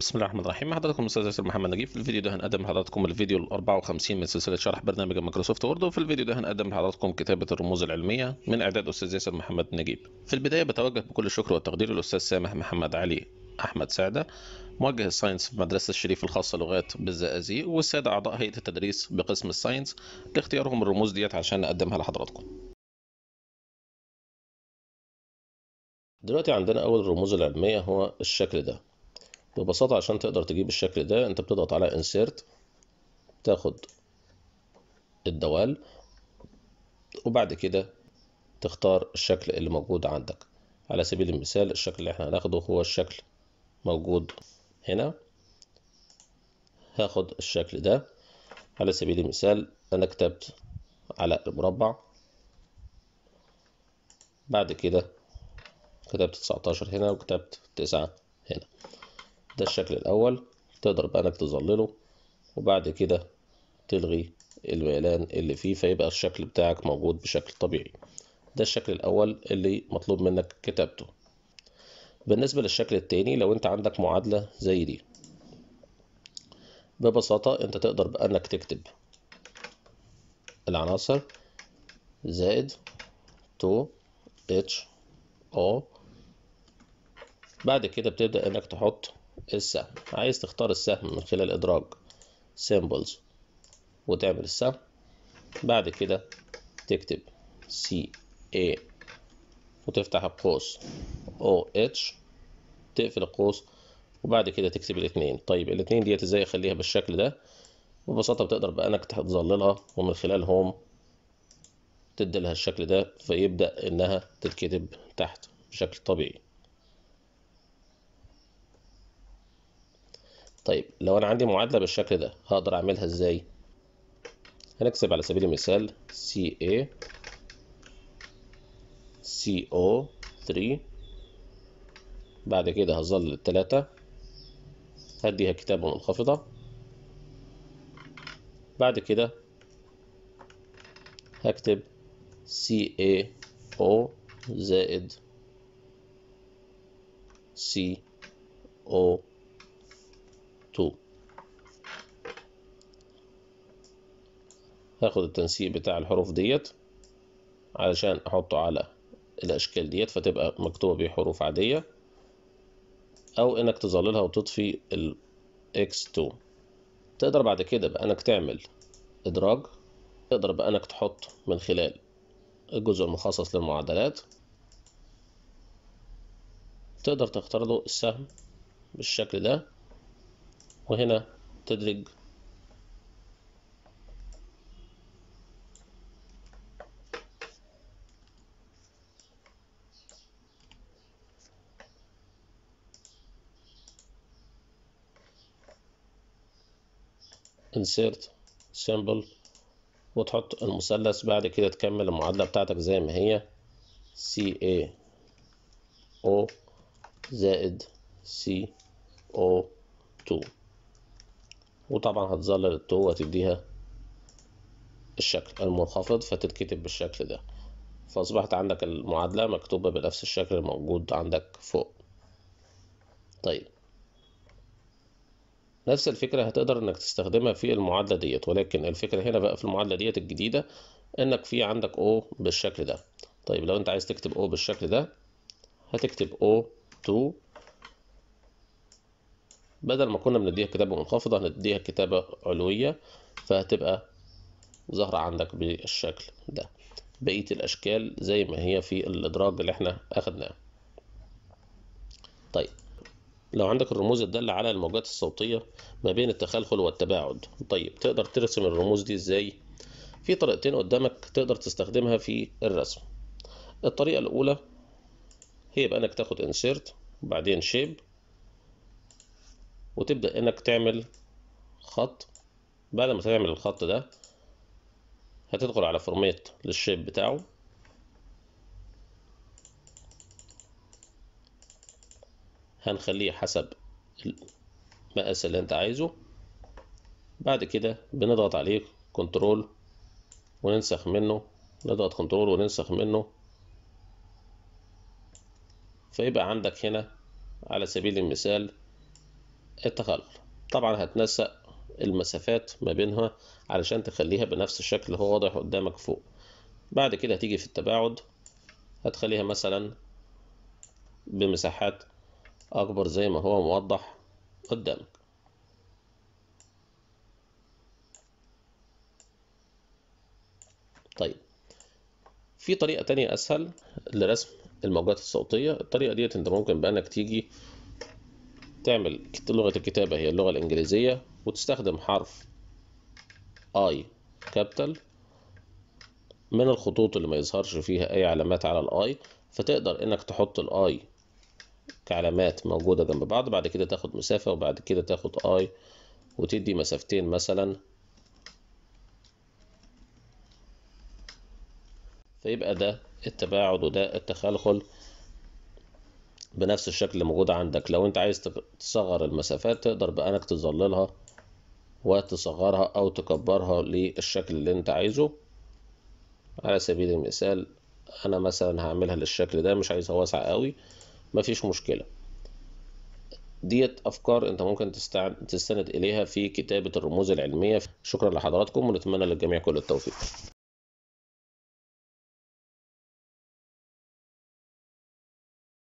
بسم الله الرحمن الرحيم حضراتكم استاذ محمد نجيب في الفيديو ده هنقدم لحضراتكم الفيديو ال 54 من سلسله شرح برنامج مايكروسوفت وورد وفي الفيديو ده هنقدم لحضراتكم كتابه الرموز العلميه من اعداد استاذ ياسر محمد نجيب في البدايه بتوجه بكل الشكر والتقدير للاستاذ سامح محمد علي احمد سعده موجه الساينس في مدرسه الشريف الخاصه لغات بالزقازيق والساده اعضاء هيئه التدريس بقسم الساينس لاختيارهم الرموز ديت عشان نقدمها لحضراتكم دلوقتي عندنا اول الرموز العلميه هو الشكل ده ببساطة عشان تقدر تجيب الشكل ده انت بتضغط على insert تاخد الدوال وبعد كده تختار الشكل اللي موجود عندك على سبيل المثال الشكل اللي احنا هناخده هو الشكل موجود هنا هاخد الشكل ده على سبيل المثال انا كتبت على المربع بعد كده كتبت 19 هنا وكتبت 9 هنا ده الشكل الأول تقدر بقى إنك تظلله وبعد كده تلغي الميلان اللي فيه فيبقى الشكل بتاعك موجود بشكل طبيعي ده الشكل الأول اللي مطلوب منك كتابته بالنسبة للشكل التاني لو أنت عندك معادلة زي دي ببساطة أنت تقدر بأنك تكتب العناصر زائد 2 اتش او بعد كده بتبدأ انك تحط السهم عايز تختار السهم من خلال إدراج سيمبلز وتعمل السهم بعد كده تكتب سي اي وتفتح القوس او اتش تقفل القوس وبعد كده تكتب الاثنين طيب الاثنين ديت ازاي اخليها بالشكل ده ببساطه بتقدر بانك تظللها ومن خلال هوم تدي لها الشكل ده فيبدا انها تتكتب تحت بشكل طبيعي طيب لو انا عندي معادله بالشكل ده هقدر اعملها ازاي هنكتب على سبيل المثال CA CO3 بعد كده هظل التلاتة هديها كتابة منخفضة بعد كده هكتب CaO زائد CO تو هاخد التنسيق بتاع الحروف ديت علشان احطه على الاشكال ديت فتبقى مكتوبه بحروف عاديه او انك تظللها وتطفي ال x2 تقدر بعد كده بقى انك تعمل ادراج تقدر بقى انك تحط من خلال الجزء المخصص للمعادلات تقدر تختار له السهم بالشكل ده وهنا تدرج insert symbol وتحط المثلث بعد كده تكمل المعادلة بتاعتك زي ما هي C A او زائد C او 2 وطبعا هتظلل الطوبة تديها الشكل المنخفض فتتكتب بالشكل ده فأصبحت عندك المعادلة مكتوبة بنفس الشكل الموجود عندك فوق طيب نفس الفكرة هتقدر انك تستخدمها في المعادلة ديت ولكن الفكرة هنا بقى في المعادلة ديت الجديدة انك في عندك O بالشكل ده طيب لو انت عايز تكتب O بالشكل ده هتكتب O2 بدل ما كنا بنديها كتابة منخفضة هنديها كتابة علوية فهتبقى ظاهرة عندك بالشكل ده بقية الأشكال زي ما هي في الإدراج اللي احنا أخدناه طيب لو عندك الرموز الدالة على الموجات الصوتية ما بين التخلخل والتباعد طيب تقدر ترسم الرموز دي ازاي في طريقتين قدامك تقدر تستخدمها في الرسم الطريقة الأولى هي بأنك تاخد insert وبعدين shape وتبدأ انك تعمل خط بعد ما تعمل الخط ده هتدخل على فورميت للشيب بتاعه هنخليه حسب المقاس اللي انت عايزه بعد كده بنضغط عليه كنترول وننسخ منه نضغط كنترول وننسخ منه فيبقى عندك هنا على سبيل المثال التخلف طبعا هتنسق المسافات ما بينها علشان تخليها بنفس الشكل اللي هو واضح قدامك فوق بعد كده هتيجي في التباعد هتخليها مثلا بمساحات أكبر زي ما هو موضح قدامك طيب في طريقة تانية أسهل لرسم الموجات الصوتية الطريقة ديت أنت ممكن بأنك تيجي تعمل لغة الكتابة هي اللغة الإنجليزية وتستخدم حرف I كابيتال من الخطوط اللي ما يظهرش فيها أي علامات على الآي فتقدر إنك تحط الآي كعلامات موجودة جنب بعض بعد كده تاخد مسافة وبعد كده تاخد آي وتدي مسافتين مثلا فيبقى ده التباعد وده التخلخل بنفس الشكل اللي موجود عندك لو انت عايز تصغر المسافات تقدر بانك تظللها وتصغرها او تكبرها للشكل اللي انت عايزه على سبيل المثال انا مثلا هعملها للشكل ده مش عايزها واسعة قوي مفيش مشكلة ديت افكار انت ممكن تستند اليها في كتابة الرموز العلمية شكرا لحضراتكم ونتمنى للجميع كل التوفيق